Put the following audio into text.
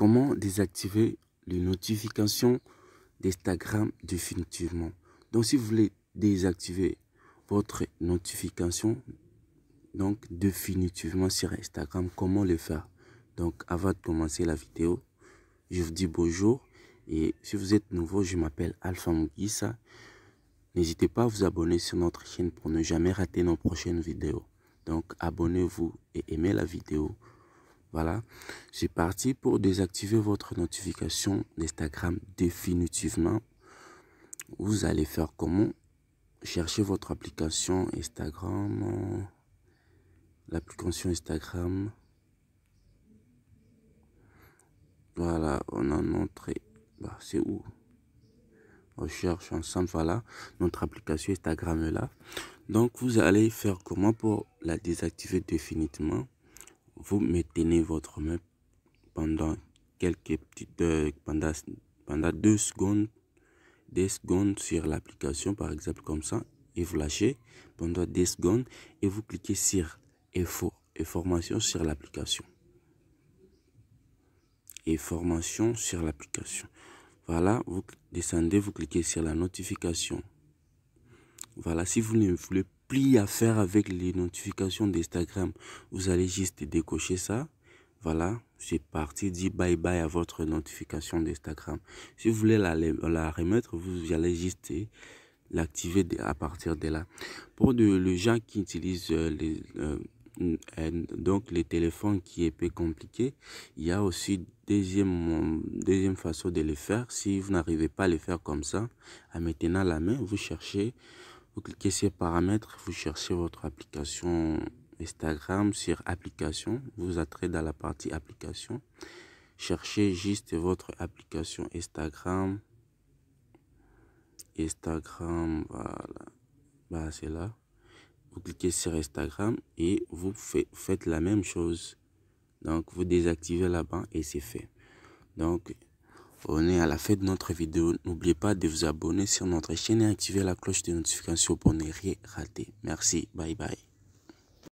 Comment désactiver les notifications d'Instagram définitivement Donc, si vous voulez désactiver votre notification, donc définitivement sur Instagram, comment le faire Donc, avant de commencer la vidéo, je vous dis bonjour. Et si vous êtes nouveau, je m'appelle Alpha Mugisa. N'hésitez pas à vous abonner sur notre chaîne pour ne jamais rater nos prochaines vidéos. Donc abonnez-vous et aimez la vidéo. Voilà, j'ai parti pour désactiver votre notification d'Instagram définitivement. Vous allez faire comment Cherchez votre application Instagram, euh, l'application Instagram. Voilà, on en montré. Bah, c'est où On cherche ensemble, voilà, notre application Instagram est là. Donc, vous allez faire comment pour la désactiver définitivement vous maintenez votre main pendant quelques petites euh, pendant, pendant deux secondes, des secondes sur l'application, par exemple comme ça, et vous lâchez pendant des secondes et vous cliquez sur info et formation sur l'application. Et formation sur l'application. Voilà, vous descendez, vous cliquez sur la notification. Voilà, si vous ne voulez à faire avec les notifications d'Instagram. Vous allez juste décocher ça. Voilà, c'est parti. Dit bye bye à votre notification d'Instagram. Si vous voulez la, remettre, vous allez juste l'activer à partir de là. Pour de, les gens qui utilisent euh, les, euh, donc les téléphones qui est peu compliqué, il y a aussi deuxième, deuxième façon de le faire. Si vous n'arrivez pas à le faire comme ça, à maintenant la main, vous cherchez vous cliquez sur paramètres, vous cherchez votre application Instagram sur application. Vous entrez dans la partie application. Cherchez juste votre application Instagram. Instagram, voilà. Bah, c'est là. Vous cliquez sur Instagram et vous faites la même chose. Donc, vous désactivez là-bas et c'est fait. Donc, on est à la fin de notre vidéo. N'oubliez pas de vous abonner sur notre chaîne et activer la cloche de notification pour ne rien rater. Merci. Bye bye.